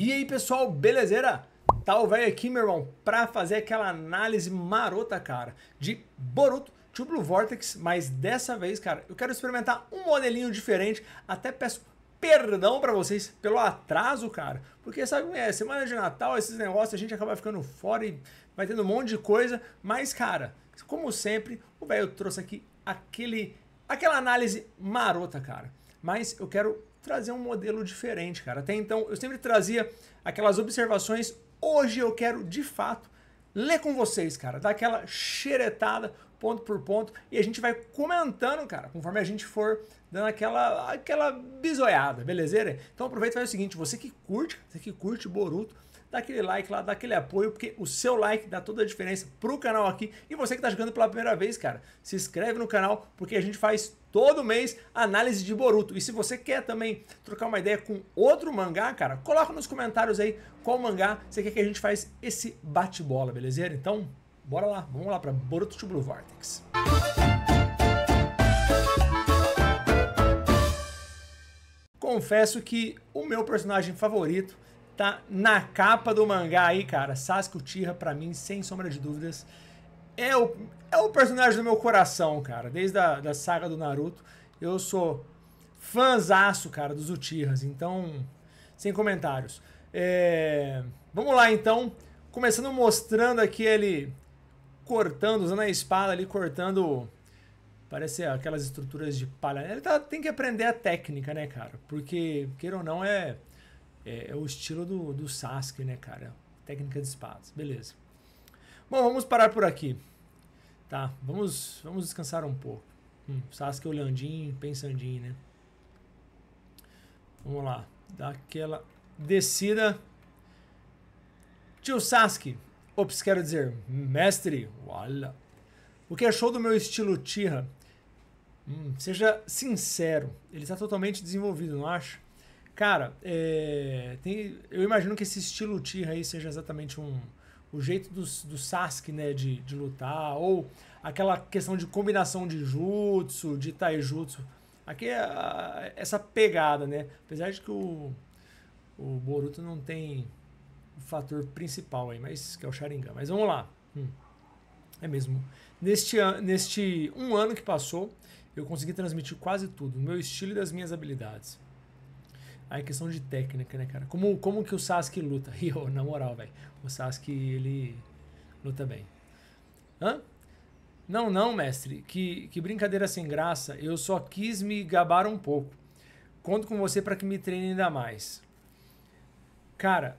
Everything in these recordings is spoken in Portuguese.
E aí, pessoal, belezeira? Tá o velho aqui, meu irmão, pra fazer aquela análise marota, cara, de Boruto to Blue Vortex, mas dessa vez, cara, eu quero experimentar um modelinho diferente, até peço perdão para vocês pelo atraso, cara, porque sabe, é semana de Natal, esses negócios, a gente acaba ficando fora e vai tendo um monte de coisa, mas, cara, como sempre, o velho trouxe aqui aquele, aquela análise marota, cara, mas eu quero trazer um modelo diferente, cara. Até então, eu sempre trazia aquelas observações. Hoje eu quero, de fato, ler com vocês, cara. Dar aquela xeretada, ponto por ponto. E a gente vai comentando, cara, conforme a gente for dando aquela, aquela bisoiada, beleza? Então aproveita e faz o seguinte, você que curte, você que curte Boruto, dá aquele like lá, dá aquele apoio, porque o seu like dá toda a diferença pro canal aqui. E você que tá jogando pela primeira vez, cara, se inscreve no canal, porque a gente faz Todo mês, análise de Boruto. E se você quer também trocar uma ideia com outro mangá, cara, coloca nos comentários aí qual mangá você quer que a gente faz esse bate-bola, beleza? Então, bora lá, vamos lá para Boruto to Blue Vortex. Confesso que o meu personagem favorito tá na capa do mangá aí, cara. Sasuke Uchiha, pra mim, sem sombra de dúvidas, é o, é o personagem do meu coração, cara. Desde a da saga do Naruto, eu sou fãzaço, cara, dos Uchihas. Então, sem comentários. É, vamos lá, então. Começando mostrando aqui ele cortando, usando a espada ali, cortando... Parece aquelas estruturas de palha. Ele tá, tem que aprender a técnica, né, cara? Porque, queira ou não, é, é, é o estilo do, do Sasuke, né, cara? Técnica de espadas. Beleza. Bom, vamos parar por aqui. Tá, vamos, vamos descansar um pouco. Hum, Sasuke olhandinho, pensandinho, né? Vamos lá. Dá aquela descida. Tio Sasuke. Ops, quero dizer, mestre. Olha. O que achou do meu estilo Tira? Hum, seja sincero, ele está totalmente desenvolvido, não acha? Cara, é, tem, eu imagino que esse estilo Tira aí seja exatamente um, o jeito do, do Sasuke, né, de, de lutar, ou aquela questão de combinação de jutsu, de taijutsu. Aqui é a, essa pegada, né? Apesar de que o, o Boruto não tem o fator principal aí, mas que é o Sharingan. Mas vamos lá. Hum. É mesmo. Neste, neste um ano que passou, eu consegui transmitir quase tudo, meu estilo e das minhas habilidades. Aí ah, é questão de técnica, né, cara? Como, como que o Sasuke luta? Rio, na moral, velho. O Sasuke, ele luta bem. Hã? Não, não, mestre. Que, que brincadeira sem graça. Eu só quis me gabar um pouco. Conto com você para que me treine ainda mais. Cara,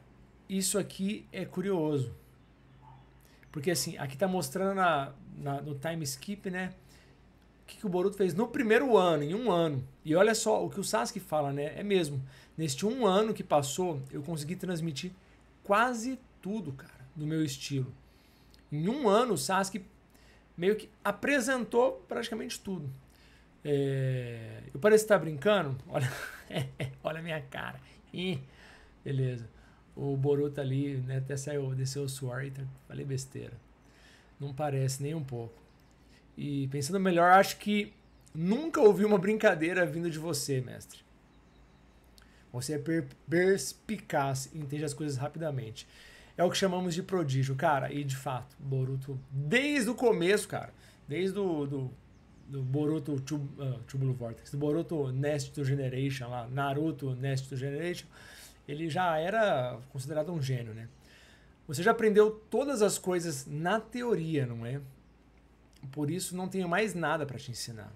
isso aqui é curioso. Porque assim, aqui tá mostrando na, na no time skip, né? que, que o Boruto fez no primeiro ano, em um ano. E olha só o que o Sasuke fala, né? É mesmo. Neste um ano que passou, eu consegui transmitir quase tudo, cara, do meu estilo. Em um ano, o Sasuke meio que apresentou praticamente tudo. É... Eu pareço estar tá brincando. Olha, olha a minha cara. Ih, beleza. O Boruto ali, né, até saiu, desceu o suor e falei besteira. Não parece nem um pouco. E pensando melhor, acho que nunca ouvi uma brincadeira vindo de você, mestre. Você é perspicaz entende as coisas rapidamente. É o que chamamos de prodígio, cara. E de fato, Boruto, desde o começo, cara, desde o do, do Boruto ah, Tubulo uh, Vortex, do Boruto Next to Generation, lá, Naruto Next to Generation, ele já era considerado um gênio, né? Você já aprendeu todas as coisas na teoria, não é? Por isso não tenho mais nada para te ensinar.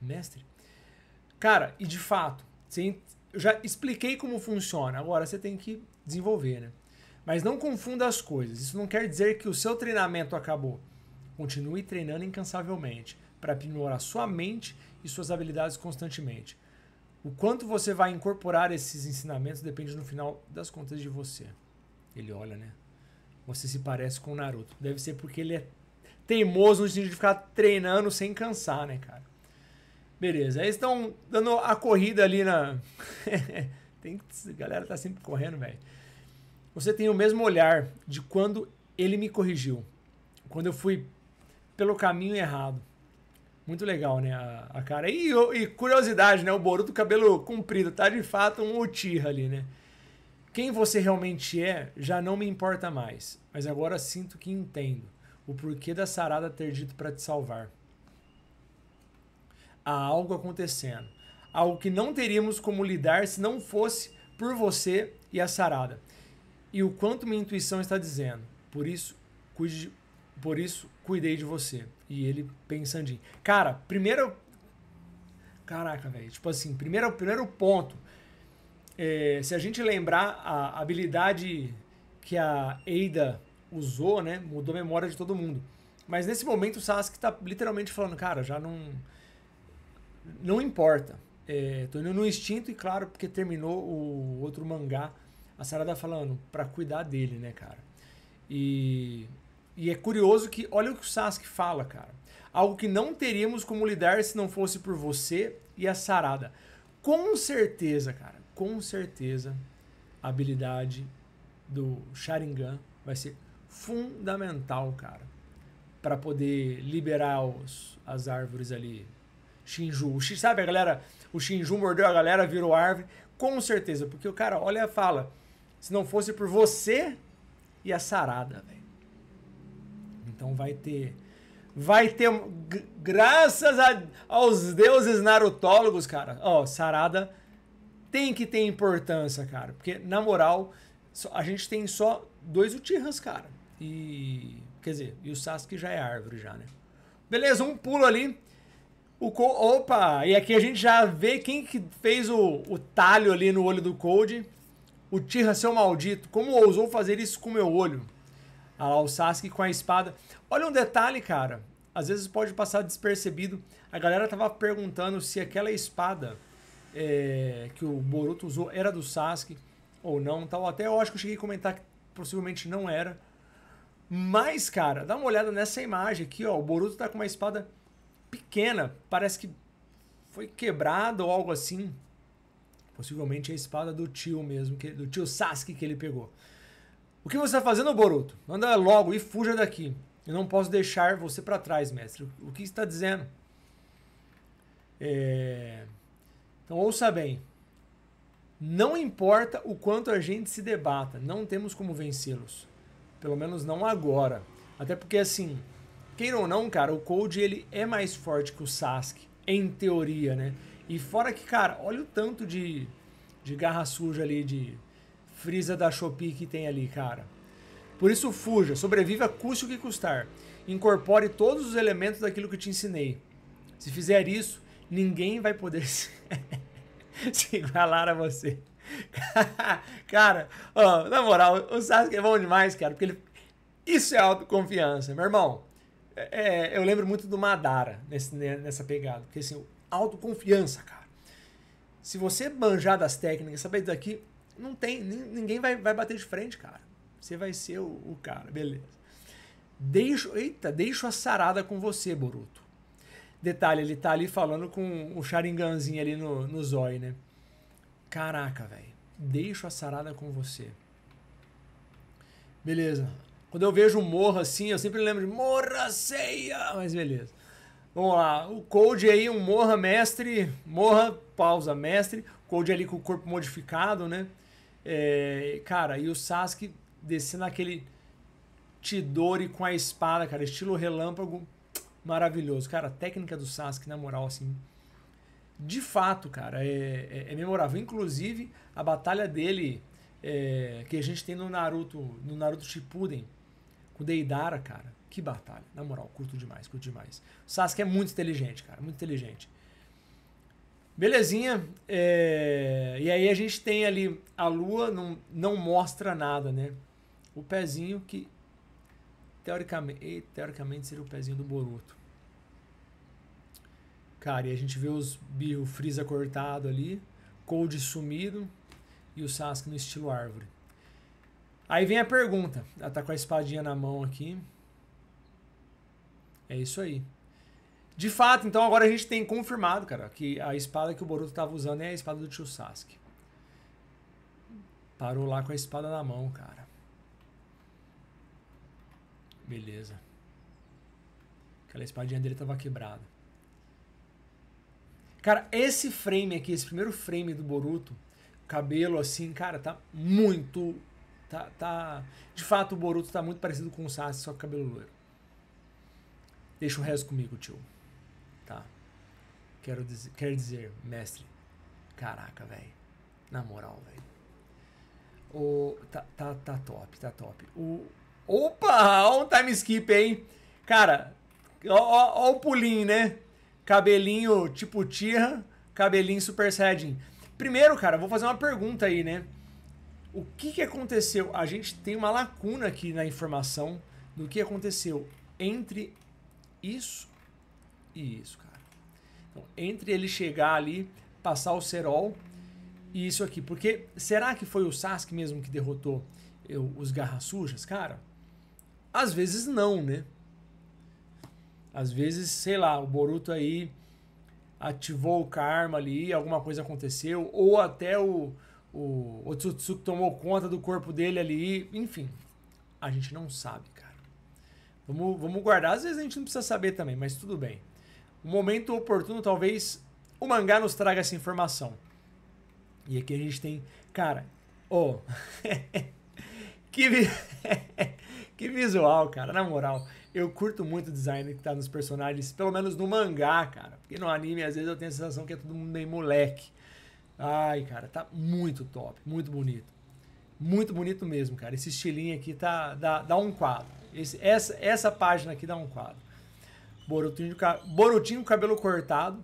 Mestre? Cara, e de fato, sim, eu já expliquei como funciona, agora você tem que desenvolver, né? Mas não confunda as coisas. Isso não quer dizer que o seu treinamento acabou. Continue treinando incansavelmente para aprimorar sua mente e suas habilidades constantemente. O quanto você vai incorporar esses ensinamentos depende no final das contas de você. Ele olha, né? Você se parece com o Naruto. Deve ser porque ele é teimoso no sentido de ficar treinando sem cansar, né, cara? Beleza. Aí estão dando a corrida ali na. tem que... A galera tá sempre correndo, velho. Você tem o mesmo olhar de quando ele me corrigiu. Quando eu fui pelo caminho errado. Muito legal, né? A, a cara. E, e, curiosidade, né? O Boruto, cabelo comprido. Tá de fato um Utira ali, né? Quem você realmente é já não me importa mais, mas agora sinto que entendo o porquê da sarada ter dito para te salvar. Há algo acontecendo, algo que não teríamos como lidar se não fosse por você e a sarada. E o quanto minha intuição está dizendo. Por isso, cuide, por isso cuidei de você. E ele pensandinho. Cara, primeiro Caraca, velho. Tipo assim, primeiro, primeiro ponto. É, se a gente lembrar a habilidade que a Eida usou, né? Mudou a memória de todo mundo. Mas nesse momento o Sasuke tá literalmente falando, cara, já não. Não importa. É, tô indo no instinto e claro, porque terminou o outro mangá, a Sarada falando, para cuidar dele, né, cara? E, e é curioso que, olha o que o Sasuke fala, cara. Algo que não teríamos como lidar se não fosse por você e a Sarada. Com certeza, cara, com certeza, a habilidade do Sharingan vai ser fundamental, cara, para poder liberar os, as árvores ali. Shinju, o, sabe a galera, o Shinju mordeu a galera, virou árvore, com certeza, porque o cara olha e fala, se não fosse por você e a sarada, velho. Então vai ter vai ter graças a, aos deuses narutólogos, cara. Ó, oh, sarada tem que ter importância, cara, porque na moral, a gente tem só dois Utihas, cara. E. Quer dizer, e o Sasuke já é árvore, já, né? Beleza, um pulo ali. O opa! E aqui a gente já vê quem que fez o, o talho ali no olho do Code O Tira, seu maldito. Como ousou fazer isso com meu olho? Ah lá, o Sasuke com a espada. Olha um detalhe, cara. Às vezes pode passar despercebido. A galera tava perguntando se aquela espada é, que o Boruto usou era do Sasuke ou não. Tal. Até eu acho que eu cheguei a comentar que possivelmente não era. Mas, cara, dá uma olhada nessa imagem aqui, ó. O Boruto tá com uma espada pequena, parece que foi quebrada ou algo assim. Possivelmente é a espada do tio mesmo, que, do tio Sasuke que ele pegou. O que você está fazendo, Boruto? Anda logo e fuja daqui. Eu não posso deixar você para trás, mestre. O que está dizendo? É... Então ouça bem. Não importa o quanto a gente se debata, não temos como vencê-los. Pelo menos não agora. Até porque, assim, queira ou não, cara, o Cold ele é mais forte que o Sasuke, em teoria, né? E fora que, cara, olha o tanto de, de garra suja ali, de frisa da Shopee que tem ali, cara. Por isso fuja, sobreviva custe o que custar. Incorpore todos os elementos daquilo que te ensinei. Se fizer isso, ninguém vai poder se igualar a você. cara, ó, na moral, o Sasuke é bom demais, cara, porque ele... isso é autoconfiança, meu irmão. É, é eu lembro muito do Madara nesse, nessa pegada, porque assim, autoconfiança, cara. Se você manjar das técnicas, saber daqui, não tem, ninguém vai, vai bater de frente, cara. Você vai ser o, o cara, beleza. Deixo, eita, deixo a sarada com você, Boruto. Detalhe, ele tá ali falando com o Sharinganzinho ali no, no zóio, né? Caraca, velho. Deixo a sarada com você. Beleza. Quando eu vejo morra assim, eu sempre lembro de morra ceia. Mas beleza. Vamos lá. O Cold aí, um morra mestre. Morra, pausa, mestre. Cold ali com o corpo modificado, né? É, cara, e o Sasuke descendo aquele Tidori com a espada, cara. Estilo relâmpago. Maravilhoso. Cara, a técnica do Sasuke, na moral, assim de fato, cara, é, é, é memorável. Inclusive, a batalha dele é, que a gente tem no Naruto, no Naruto Shippuden, com o Deidara, cara. Que batalha. Na moral, curto demais, curto demais. O Sasuke é muito inteligente, cara, muito inteligente. Belezinha. É... E aí a gente tem ali a lua, não, não mostra nada, né? O pezinho que teoricamente, teoricamente seria o pezinho do Boruto. Cara, e a gente vê os, o Frieza cortado ali, Cold sumido e o Sasuke no estilo árvore. Aí vem a pergunta. Ela tá com a espadinha na mão aqui. É isso aí. De fato, então agora a gente tem confirmado, cara, que a espada que o Boruto estava usando é a espada do tio Sasuke. Parou lá com a espada na mão, cara. Beleza. Aquela espadinha dele estava quebrada. Cara, esse frame aqui, esse primeiro frame do Boruto, cabelo assim, cara, tá muito. Tá, tá... De fato, o Boruto tá muito parecido com o Sasuke, só que cabelo loiro. Deixa o resto comigo, tio. Tá? Quero dizer, quer dizer, mestre. Caraca, velho. Na moral, velho. o tá, tá, tá top, tá top. O... Opa! Olha um time skip, hein? Cara, ó, ó, ó o pulinho, né? cabelinho tipo Tira, cabelinho Super Saiyajin. Primeiro, cara, vou fazer uma pergunta aí, né? O que, que aconteceu? A gente tem uma lacuna aqui na informação do que aconteceu entre isso e isso, cara. Então, entre ele chegar ali, passar o Serol e isso aqui. Porque será que foi o Sasuke mesmo que derrotou eu, os Garras Sujas, cara? Às vezes não, né? Às vezes, sei lá, o Boruto aí ativou o karma ali, alguma coisa aconteceu, ou até o, o Otsutsuki tomou conta do corpo dele ali, enfim. A gente não sabe, cara. Vamos, vamos guardar, às vezes a gente não precisa saber também, mas tudo bem. O momento oportuno, talvez o mangá nos traga essa informação. E aqui a gente tem, cara, oh, que, vi... que visual, cara, na moral. Eu curto muito o design que tá nos personagens, pelo menos no mangá, cara. Porque no anime, às vezes, eu tenho a sensação que é todo mundo meio moleque. Ai, cara, tá muito top, muito bonito. Muito bonito mesmo, cara. Esse estilinho aqui tá, dá, dá um quadro. Esse, essa, essa página aqui dá um quadro. Borutinho, Borutinho cabelo cortado.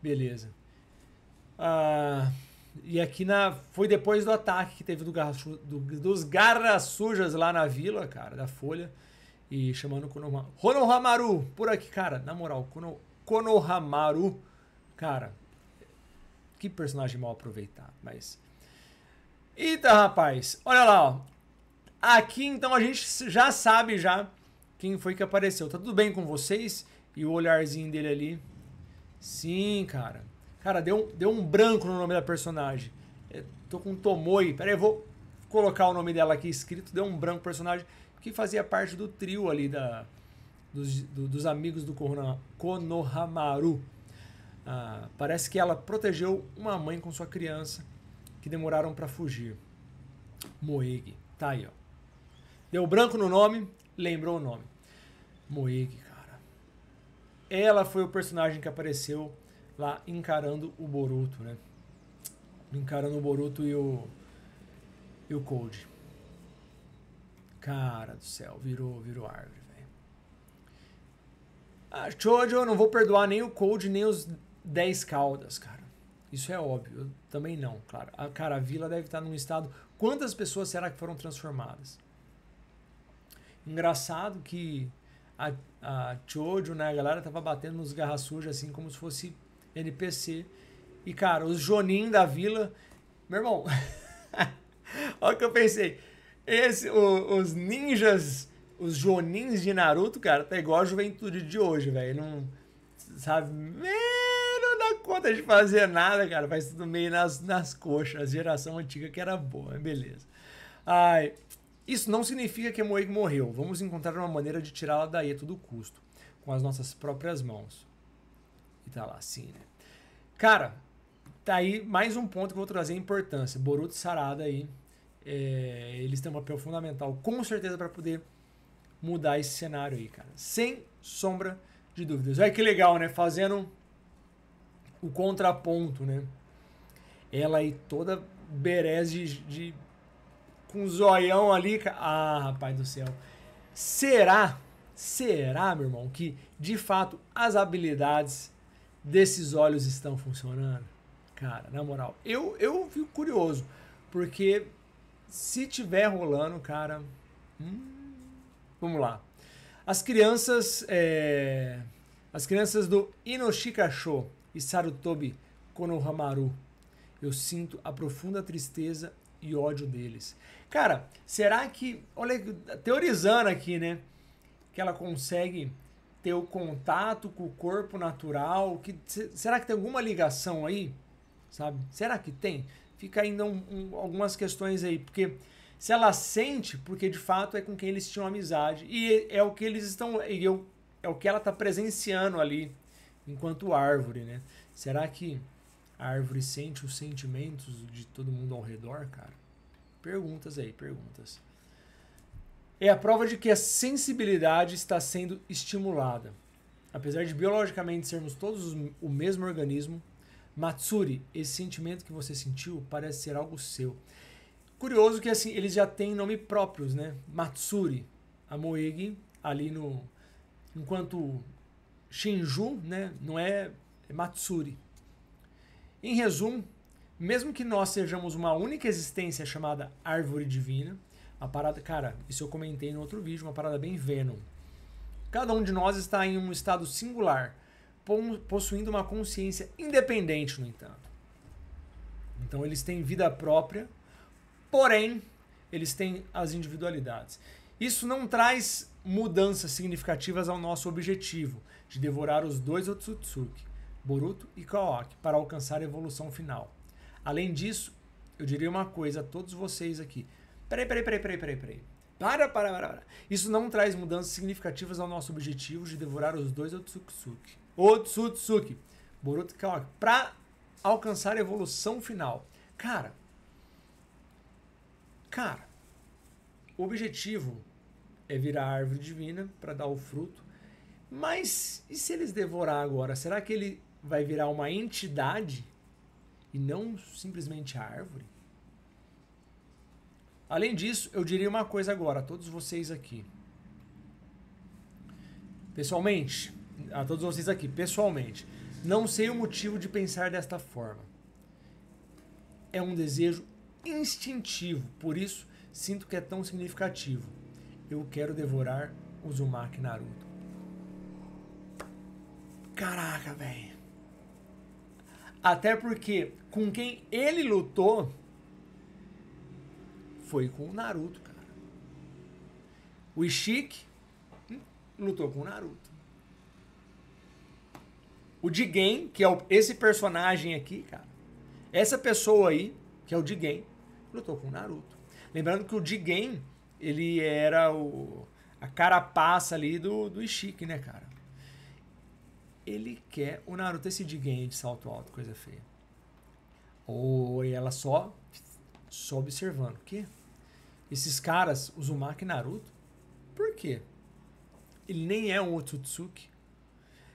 Beleza. Ah, e aqui na foi depois do ataque que teve do garra, do, dos garras sujas lá na vila, cara, da Folha. E chamando o Konohamaru. Konohamaru, por aqui, cara, na moral, Kono, Konohamaru, cara, que personagem mal aproveitado, mas... Eita, rapaz, olha lá, ó. Aqui, então, a gente já sabe já quem foi que apareceu. Tá tudo bem com vocês? E o olharzinho dele ali. Sim, cara. Cara, deu, deu um branco no nome da personagem. Eu é, tô com Tomoi. Pera aí, eu vou colocar o nome dela aqui escrito. Deu um branco personagem que fazia parte do trio ali da, dos, do, dos amigos do Konohamaru. Ah, parece que ela protegeu uma mãe com sua criança que demoraram para fugir. Moegi tá aí, ó. Deu branco no nome, lembrou o nome. Moegi cara. Ela foi o personagem que apareceu lá encarando o Boruto, né? Encarando o Boruto e o, e o Cold. Cara do céu, virou, virou árvore, velho. Ah, Chojo, eu não vou perdoar nem o Cold, nem os 10 Caldas, cara. Isso é óbvio. Eu também não, claro. A, ah, cara, a vila deve estar num estado. Quantas pessoas será que foram transformadas? Engraçado que a, a né, a galera tava batendo nos garras sujas assim como se fosse NPC. E, cara, os Jonin da vila. Meu irmão, olha o que eu pensei. Esse, o, os ninjas, os jonins de Naruto, cara, tá igual a juventude de hoje, velho. Não, sabe, não dá conta de fazer nada, cara. Faz tudo meio nas, nas coxas. A geração antiga que era boa, beleza. Ai, isso não significa que a Moeg morreu. Vamos encontrar uma maneira de tirá-la daí a todo custo, com as nossas próprias mãos. E tá lá assim, né? Cara, tá aí mais um ponto que eu vou trazer importância. Boruto Sarada aí, é, eles têm um papel fundamental, com certeza, para poder mudar esse cenário aí, cara. Sem sombra de dúvidas. Olha que legal, né? Fazendo o contraponto, né? Ela aí toda berez de, de com zoião ali. Ah, rapaz do céu. Será, será, meu irmão, que de fato as habilidades desses olhos estão funcionando? Cara, na moral, eu, eu fico curioso, porque se tiver rolando, cara. Hum, vamos lá. As crianças. É, as crianças do Inoshikasho e Sarutobi Konohamaru. Eu sinto a profunda tristeza e ódio deles. Cara, será que. Olha, teorizando aqui, né? Que ela consegue ter o contato com o corpo natural. Que, será que tem alguma ligação aí? Sabe? Será que tem? fica ainda um, um, algumas questões aí, porque se ela sente, porque de fato é com quem eles tinham amizade e é o que eles estão e eu, é o que ela está presenciando ali enquanto árvore, né? Será que a árvore sente os sentimentos de todo mundo ao redor, cara? Perguntas aí, perguntas. É a prova de que a sensibilidade está sendo estimulada. Apesar de biologicamente sermos todos o mesmo organismo, Matsuri, esse sentimento que você sentiu parece ser algo seu. Curioso que assim, eles já têm nome próprios, né? Matsuri, a Moegi, ali no enquanto Shinju, né, não é, é Matsuri. Em resumo, mesmo que nós sejamos uma única existência chamada árvore divina, a parada, cara, isso eu comentei no outro vídeo, uma parada bem Venom. Cada um de nós está em um estado singular possuindo uma consciência independente, no entanto. Então eles têm vida própria, porém eles têm as individualidades. Isso não traz mudanças significativas ao nosso objetivo de devorar os dois Otsutsuki, Boruto e Kawaki, para alcançar a evolução final. Além disso, eu diria uma coisa a todos vocês aqui. Peraí, peraí, peraí, peraí, peraí, peraí. Para, para, para, para. Isso não traz mudanças significativas ao nosso objetivo de devorar os dois Otsutsuki, Otsutsuki, Boruto Kawaki, para alcançar a evolução final. Cara, cara, o objetivo é virar a árvore divina para dar o fruto. Mas e se eles devorar agora? Será que ele vai virar uma entidade e não simplesmente a árvore? Além disso, eu diria uma coisa agora a todos vocês aqui. Pessoalmente, a todos vocês aqui, pessoalmente, não sei o motivo de pensar desta forma. É um desejo instintivo, por isso sinto que é tão significativo. Eu quero devorar Uzumaki Naruto. Caraca, velho. Até porque com quem ele lutou foi com o Naruto, cara. O Ishiki hum, lutou com o Naruto. O Jigen, que é o, esse personagem aqui, cara. Essa pessoa aí, que é o Jigen, lutou com o Naruto. Lembrando que o Jigen, ele era o a carapaça ali do, do Ishiki, né, cara? Ele quer o Naruto, esse Jigen de salto alto, coisa feia. Ou ela só, só observando. Que esses caras, Uzumaki e Naruto, por quê? Ele nem é um Otsutsuki.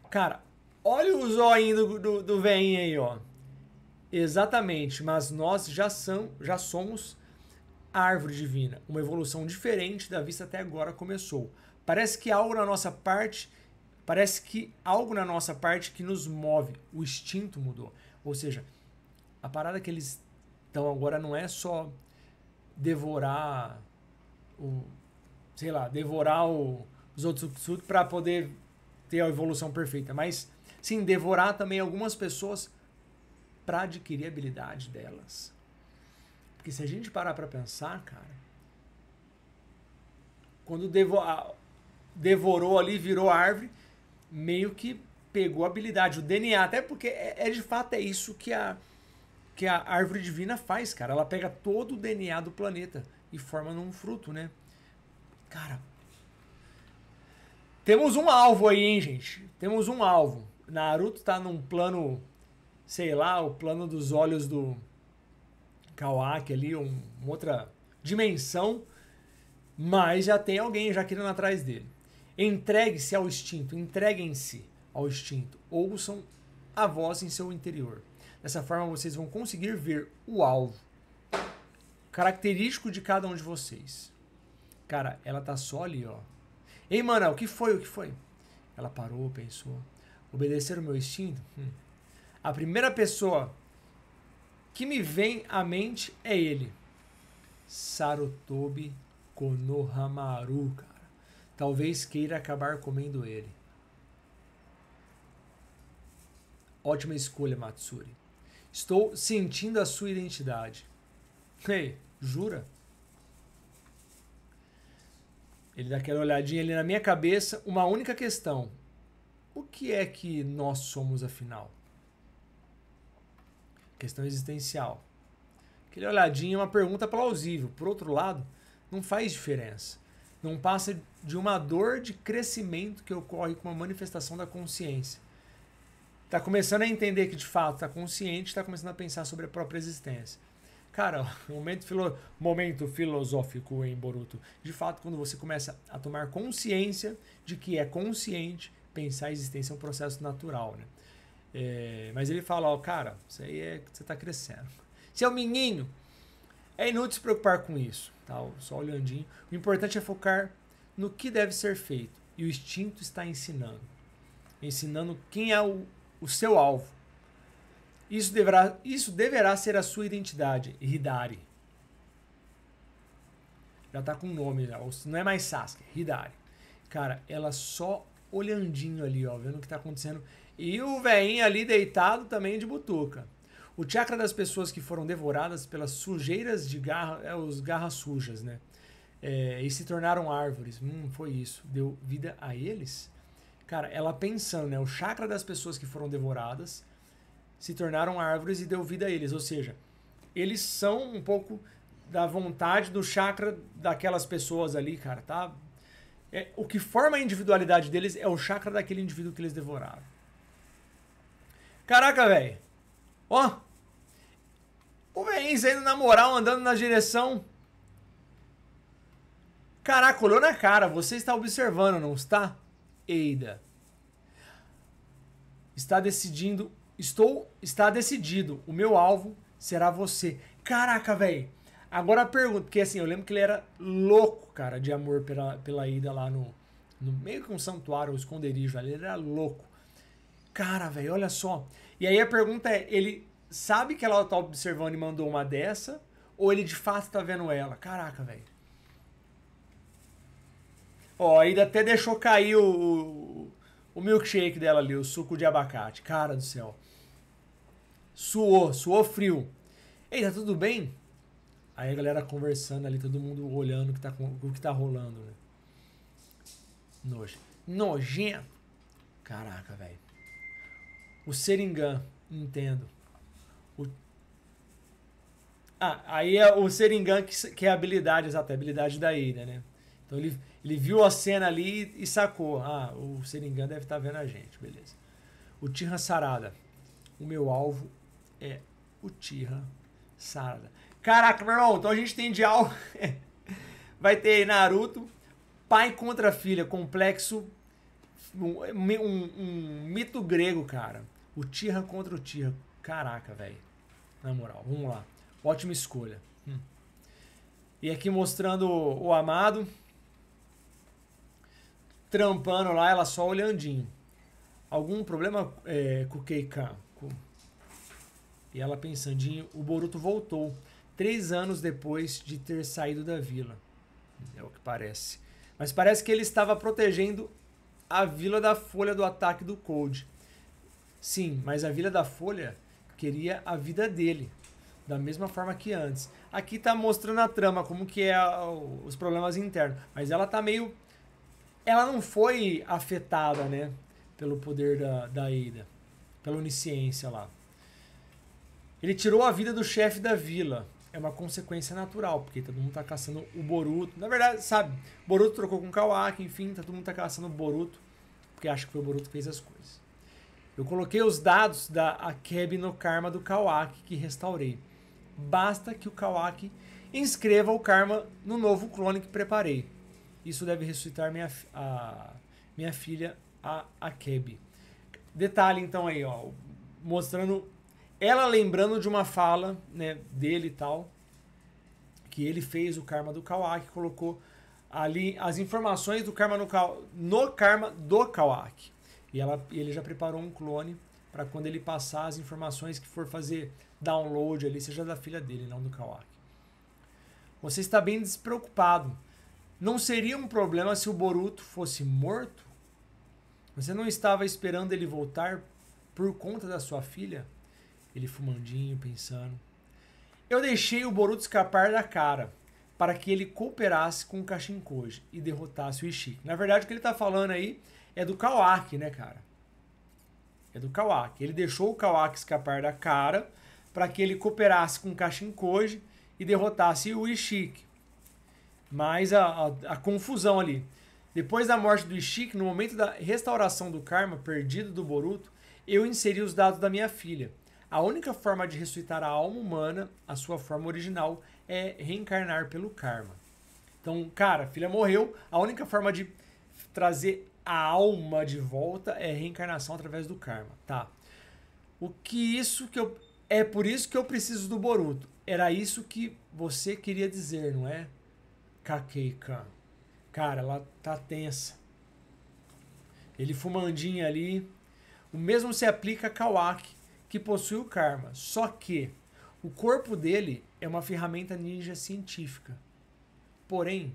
Cara, Olha o zoinho do, do, do veinho aí, ó. Exatamente, mas nós já, são, já somos árvore divina. Uma evolução diferente da vista até agora começou. Parece que algo na nossa parte, parece que algo na nossa parte que nos move, o instinto mudou. Ou seja, a parada que eles estão agora não é só devorar o sei lá, devorar o, os outros para poder ter a evolução perfeita, mas Sim, devorar também algumas pessoas para adquirir a habilidade delas. Porque se a gente parar para pensar, cara, quando devo devorou ali, virou árvore, meio que pegou a habilidade, o DNA, até porque é, é de fato é isso que a que a árvore divina faz, cara. Ela pega todo o DNA do planeta e forma num fruto, né? Cara, temos um alvo aí, hein, gente? Temos um alvo. Naruto tá num plano, sei lá, o plano dos olhos do Kawaki ali, um, uma outra dimensão, mas já tem alguém já querendo atrás dele. Entregue-se ao instinto, entreguem-se ao instinto, ouçam a voz em seu interior. Dessa forma vocês vão conseguir ver o alvo característico de cada um de vocês. Cara, ela tá só ali, ó. Ei, mano, o que foi? O que foi? Ela parou, pensou. Obedecer o meu instinto? Hum. A primeira pessoa que me vem à mente é ele. Sarutobi Konohamaru, cara. Talvez queira acabar comendo ele. Ótima escolha, Matsuri. Estou sentindo a sua identidade. Ei, jura? Ele dá aquela olhadinha ali na minha cabeça, uma única questão o que é que nós somos afinal? Questão existencial. Aquele olhadinho é uma pergunta plausível. Por outro lado, não faz diferença. Não passa de uma dor de crescimento que ocorre com uma manifestação da consciência. Está começando a entender que de fato está consciente, está começando a pensar sobre a própria existência. Cara, momento, filo... momento filosófico em Boruto. De fato, quando você começa a tomar consciência de que é consciente, pensar a existência é um processo natural, né? É, mas ele fala, ó, cara, isso aí é que você está crescendo. Se é um menino, é inútil se preocupar com isso, tá? Só olhandinho. O importante é focar no que deve ser feito e o instinto está ensinando, ensinando quem é o, o seu alvo. Isso deverá, isso deverá ser a sua identidade, Hidari. Já tá com o nome, já. não é mais Sasuke, Hidari. Cara, ela só olhandinho ali, ó, vendo o que está acontecendo. E o veinho ali deitado também de butuca. O chakra das pessoas que foram devoradas pelas sujeiras de garra, é, os garras sujas, né? É, e se tornaram árvores. Hum, foi isso. Deu vida a eles? Cara, ela pensando, né? O chakra das pessoas que foram devoradas se tornaram árvores e deu vida a eles. Ou seja, eles são um pouco da vontade do chakra daquelas pessoas ali, cara. Tá é, o que forma a individualidade deles é o chakra daquele indivíduo que eles devoraram. Caraca, velho. Ó. O velhinho saindo na moral, andando na direção. Caraca, olhou na cara. Você está observando, não está? Eida. Está decidindo. Estou. Está decidido. O meu alvo será você. Caraca, velho. Agora a pergunta, porque assim, eu lembro que ele era louco, cara, de amor pela, pela ida lá no, no meio que um santuário, um esconderijo, ele era louco. Cara, velho, olha só. E aí a pergunta é, ele sabe que ela tá observando e mandou uma dessa? Ou ele de fato tá vendo ela? Caraca, velho. Ó, ainda até deixou cair o, o milkshake dela ali, o suco de abacate. Cara do céu. Suou, suou frio. Ei, tá tudo bem? Aí a galera conversando ali, todo mundo olhando o que tá, o que tá rolando, né? Nojo. Nojento. Caraca, velho. O Seringan, entendo O... Ah, aí é o Seringan que, que é habilidade, exato, é habilidade da ilha, né? Então ele, ele viu a cena ali e sacou. Ah, o Seringan deve estar tá vendo a gente, beleza. O Tirra Sarada. O meu alvo é o Tirra Sarada. Caraca, meu irmão, então a gente tem de Vai ter aí Naruto, pai contra filha, complexo, um, um, um mito grego, cara. O Tira contra o Tira. Caraca, velho. Na moral, vamos lá. Ótima escolha. Hum. E aqui mostrando o, amado. Trampando lá, ela só olhandinho. Algum problema é, com o Keikan? E ela pensandinho, o Boruto voltou três anos depois de ter saído da vila. É o que parece. Mas parece que ele estava protegendo a vila da Folha do ataque do Cold. Sim, mas a vila da Folha queria a vida dele, da mesma forma que antes. Aqui está mostrando a trama, como que é a, os problemas internos, mas ela está meio ela não foi afetada, né, pelo poder da da ida pela onisciência lá. Ele tirou a vida do chefe da vila é uma consequência natural, porque todo mundo tá caçando o Boruto. Na verdade, sabe, Boruto trocou com o Kawaki, enfim, tá todo mundo tá caçando o Boruto, porque acha que foi o Boruto que fez as coisas. Eu coloquei os dados da Akeb no karma do Kawaki que restaurei. Basta que o Kawaki inscreva o karma no novo clone que preparei. Isso deve ressuscitar minha, a, minha filha, a Akeb. Detalhe então aí, ó, mostrando ela lembrando de uma fala né, dele e tal, que ele fez o karma do Kawaki, colocou ali as informações do karma no, no karma do Kawaki. E ela, ele já preparou um clone para quando ele passar as informações que for fazer download ali, seja da filha dele, não do Kawaki. Você está bem despreocupado. Não seria um problema se o Boruto fosse morto? Você não estava esperando ele voltar por conta da sua filha? Ele fumandinho, pensando. Eu deixei o Boruto escapar da cara para que ele cooperasse com o Kashinkoji e derrotasse o Ishiki. Na verdade, o que ele está falando aí é do Kawaki, né, cara? É do Kawaki. Ele deixou o Kawaki escapar da cara para que ele cooperasse com o Kashinkoji e derrotasse o Ishiki. Mas a, a, a confusão ali. Depois da morte do Ishiki, no momento da restauração do karma perdido do Boruto, eu inseri os dados da minha filha. A única forma de ressuscitar a alma humana, a sua forma original, é reencarnar pelo karma. Então, cara, filha morreu, a única forma de trazer a alma de volta é reencarnação através do karma, tá? O que isso que eu é por isso que eu preciso do Boruto. Era isso que você queria dizer, não é? Kakeika. Cara, ela tá tensa. Ele fumandinha ali. O mesmo se aplica a Kawaki que possui o karma. Só que o corpo dele é uma ferramenta ninja científica. Porém,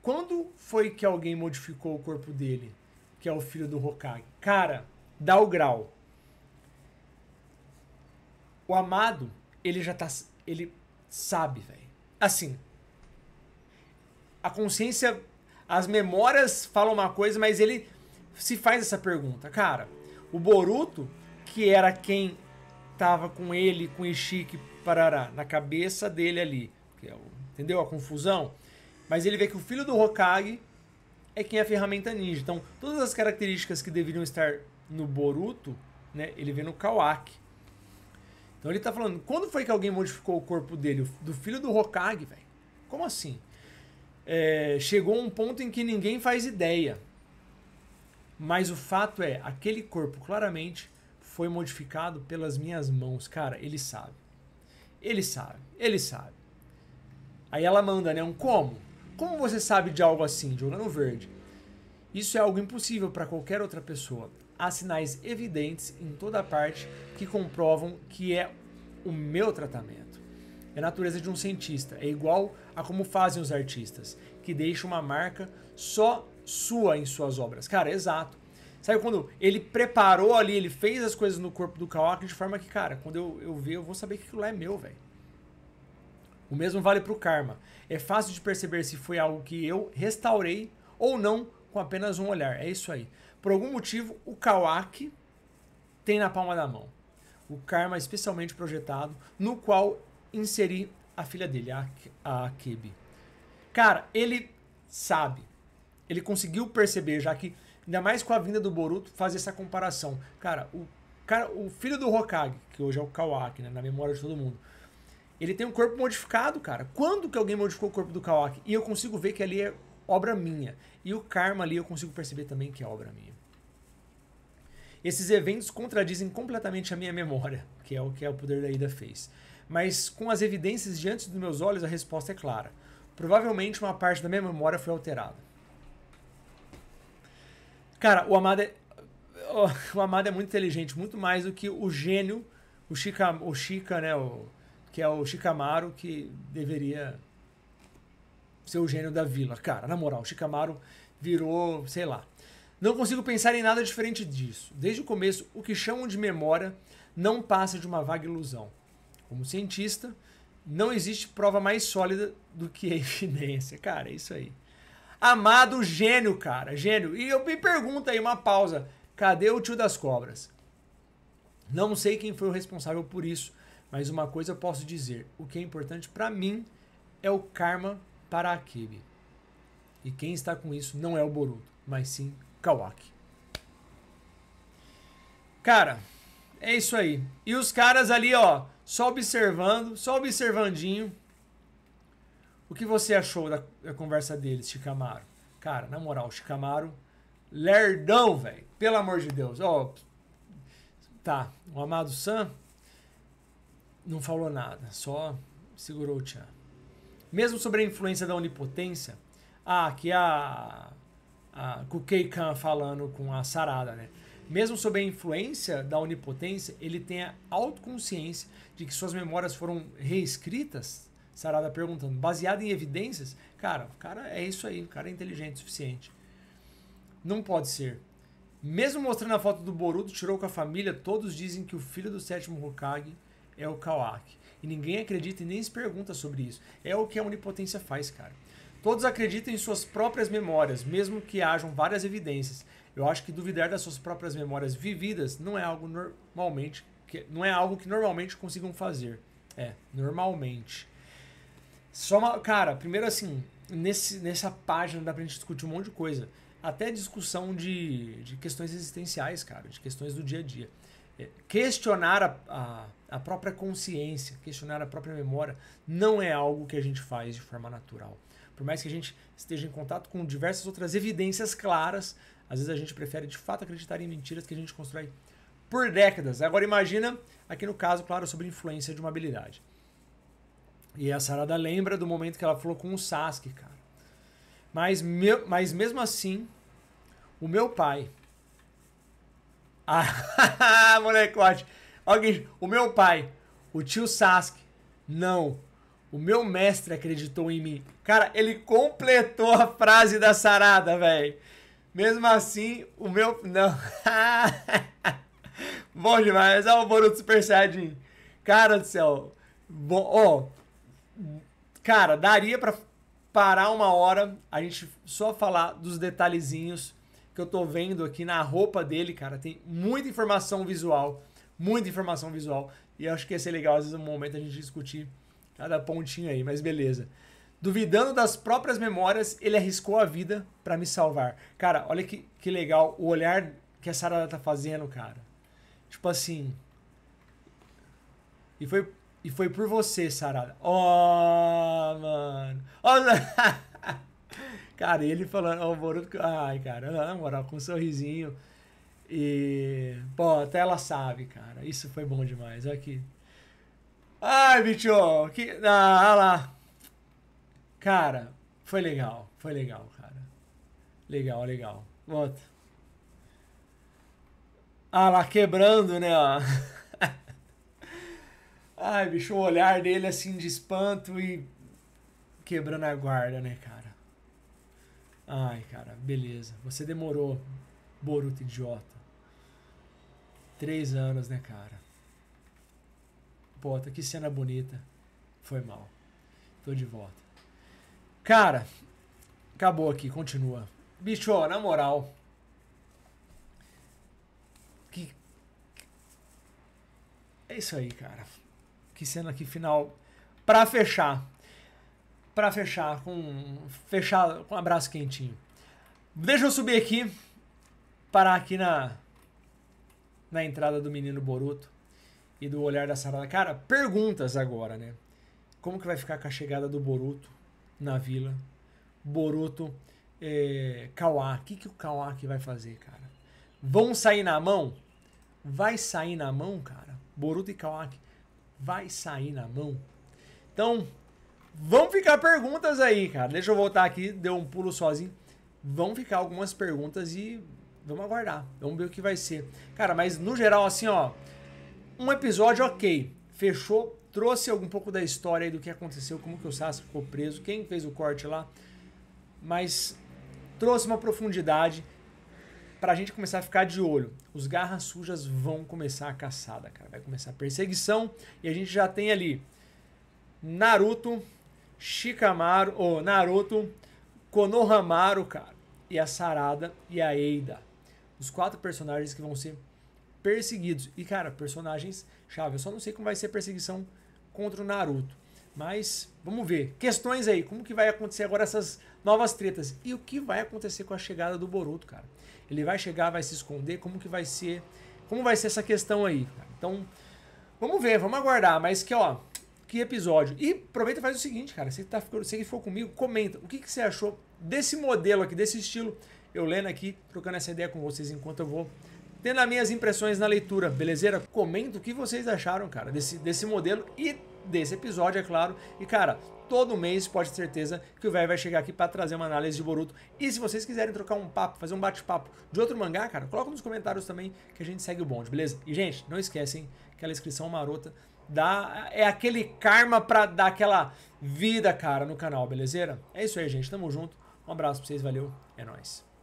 quando foi que alguém modificou o corpo dele, que é o filho do Hokage? Cara, dá o grau. O amado, ele já tá. Ele sabe, velho. Assim. A consciência. As memórias falam uma coisa, mas ele se faz essa pergunta. Cara, o Boruto, que era quem tava com ele, com Echique Parará, na cabeça dele ali. É entendeu a confusão? Mas ele vê que o filho do Hokage é quem é a ferramenta ninja. Então, todas as características que deveriam estar no Boruto, né, ele vê no Kawaki. Então ele tá falando, quando foi que alguém modificou o corpo dele? Do filho do Hokage, velho. Como assim? É, chegou um ponto em que ninguém faz ideia. Mas o fato é, aquele corpo claramente foi modificado pelas minhas mãos. Cara, ele sabe. Ele sabe. Ele sabe. Aí ela manda, né? Um como? Como você sabe de algo assim, Jogando Verde? Isso é algo impossível para qualquer outra pessoa. Há sinais evidentes em toda parte que comprovam que é o meu tratamento. É a natureza de um cientista, é igual a como fazem os artistas, que deixam uma marca só sua em suas obras. Cara, exato. Sabe quando ele preparou ali, ele fez as coisas no corpo do Kawaki de forma que, cara, quando eu, eu ver, eu vou saber que aquilo lá é meu, velho. O mesmo vale pro karma. É fácil de perceber se foi algo que eu restaurei ou não com apenas um olhar. É isso aí. Por algum motivo, o Kawaki tem na palma da mão. O karma especialmente projetado, no qual inseri a filha dele, a, a Cara, ele sabe. Ele conseguiu perceber, já que ainda mais com a vinda do Boruto, fazer essa comparação. Cara, o, cara, o filho do Hokage, que hoje é o Kawaki, né, na memória de todo mundo, ele tem um corpo modificado, cara. Quando que alguém modificou o corpo do Kawaki? E eu consigo ver que ali é obra minha. E o karma ali eu consigo perceber também que é obra minha. Esses eventos contradizem completamente a minha memória, que é o que é o poder da Ida fez. Mas com as evidências diante dos meus olhos, a resposta é clara. Provavelmente uma parte da minha memória foi alterada. Cara, o Amado é, o Amada é muito inteligente, muito mais do que o gênio, o Chica, o Chica né, o, que é o Chicamaro, que deveria ser o gênio da vila. Cara, na moral, o Chicamaro virou, sei lá. Não consigo pensar em nada diferente disso. Desde o começo, o que chamam de memória não passa de uma vaga ilusão. Como cientista, não existe prova mais sólida do que a evidência. Cara, é isso aí. Amado gênio, cara, gênio. E eu me pergunto aí, uma pausa, cadê o tio das cobras? Não sei quem foi o responsável por isso, mas uma coisa eu posso dizer, o que é importante para mim é o karma para aquele. E quem está com isso não é o Boruto, mas sim Kawaki. Cara, é isso aí. E os caras ali, ó, só observando, só observandinho. O que você achou da, da conversa deles, Chicamaro? Cara, na moral, Chicamaro, lerdão, velho. Pelo amor de Deus. Ó, oh, tá, o amado Sam não falou nada, só segurou o Tchan. Mesmo sobre a influência da onipotência, ah, que a, a Kukei Khan falando com a Sarada, né? Mesmo sob a influência da onipotência, ele tem a autoconsciência de que suas memórias foram reescritas Sarada perguntando. Baseado em evidências? Cara, o cara é isso aí. O cara é inteligente o suficiente. Não pode ser. Mesmo mostrando a foto do Boruto, tirou com a família, todos dizem que o filho do sétimo Hokage é o Kawaki. E ninguém acredita e nem se pergunta sobre isso. É o que a onipotência faz, cara. Todos acreditam em suas próprias memórias, mesmo que hajam várias evidências. Eu acho que duvidar das suas próprias memórias vividas não é algo normalmente, que, não é algo que normalmente consigam fazer. É, normalmente. Só uma, cara, primeiro assim, nesse, nessa página dá pra gente discutir um monte de coisa. Até discussão de, de questões existenciais, cara, de questões do dia a dia. É, questionar a, a, a própria consciência, questionar a própria memória, não é algo que a gente faz de forma natural. Por mais que a gente esteja em contato com diversas outras evidências claras, às vezes a gente prefere de fato acreditar em mentiras que a gente constrói por décadas. Agora imagina, aqui no caso, claro, sobre influência de uma habilidade. E a Sarada lembra do momento que ela falou com o Sasuke, cara. Mas, meu, mas mesmo assim, o meu pai. Ah, molecote! Alguém, o meu pai, o tio Sasuke, não. O meu mestre acreditou em mim. Cara, ele completou a frase da Sarada, velho. Mesmo assim, o meu. Não. Bom demais. Olha é o Boruto Super Saiyajin. Cara do céu. Bom, ó. Oh, cara, daria para parar uma hora, a gente só falar dos detalhezinhos que eu tô vendo aqui na roupa dele, cara. Tem muita informação visual, muita informação visual. E eu acho que ia ser legal, às vezes, um momento a gente discutir cada pontinho aí, mas beleza. Duvidando das próprias memórias, ele arriscou a vida para me salvar. Cara, olha que, que legal o olhar que a Sarah tá fazendo, cara. Tipo assim. E foi e foi por você, Sarada. Ó, oh, mano. Oh, cara, ele falando, ó, oh, Boruto. Ai, cara, na moral, com um sorrisinho. E. Pô, até ela sabe, cara. Isso foi bom demais. Olha aqui. Ai, bicho! Que... Ah, olha lá. Cara, foi legal. Foi legal, cara. Legal, legal. Volta. Ah lá, quebrando, né? Ai, bicho, o olhar dele assim de espanto e quebrando a guarda, né, cara? Ai, cara, beleza. Você demorou, Boruto idiota. Três anos, né, cara? Bota, que cena bonita. Foi mal. Tô de volta. Cara, acabou aqui, continua. Bicho, ó, na moral. Que. É isso aí, cara. Que cena aqui final para fechar. Para fechar com fechar com um abraço quentinho. Deixa eu subir aqui parar aqui na na entrada do menino Boruto e do olhar da Sarada. Cara, perguntas agora, né? Como que vai ficar com a chegada do Boruto na vila? Boruto é, Kawaki. O que, que o Kawaki vai fazer, cara? Vão sair na mão? Vai sair na mão, cara? Boruto e Kawaki vai sair na mão. Então, vão ficar perguntas aí, cara. Deixa eu voltar aqui, deu um pulo sozinho. Vão ficar algumas perguntas e vamos aguardar. Vamos ver o que vai ser. Cara, mas no geral, assim, ó. Um episódio ok. Fechou, trouxe algum pouco da história aí do que aconteceu, como que o Sasuke ficou preso, quem fez o corte lá. Mas trouxe uma profundidade para a gente começar a ficar de olho. Os garras sujas vão começar a caçada, cara. Vai começar a perseguição e a gente já tem ali Naruto, Shikamaru, ou oh, Naruto, Konohamaru, cara, e a Sarada e a Eida. Os quatro personagens que vão ser perseguidos. E, cara, personagens chave. Eu só não sei como vai ser a perseguição contra o Naruto. Mas vamos ver. Questões aí, como que vai acontecer agora essas novas tretas? E o que vai acontecer com a chegada do Boruto, cara? Ele vai chegar, vai se esconder, como que vai ser? Como vai ser essa questão aí, cara? Então, vamos ver, vamos aguardar, mas que ó, que episódio. E aproveita e faz o seguinte, cara, se tá você que for comigo, comenta o que que você achou desse modelo aqui, desse estilo. Eu lendo aqui, trocando essa ideia com vocês enquanto eu vou tendo as minhas impressões na leitura, beleza? Comenta o que vocês acharam, cara, desse, desse modelo e desse episódio, é claro. E cara, todo mês pode ter certeza que o velho vai chegar aqui para trazer uma análise de Boruto. E se vocês quiserem trocar um papo, fazer um bate-papo de outro mangá, cara, coloca nos comentários também que a gente segue o bonde, beleza? E gente, não esquecem aquela inscrição marota dá é aquele karma para dar aquela vida, cara, no canal, beleza? É isso aí, gente. Tamo junto. Um abraço pra vocês, valeu. É nós.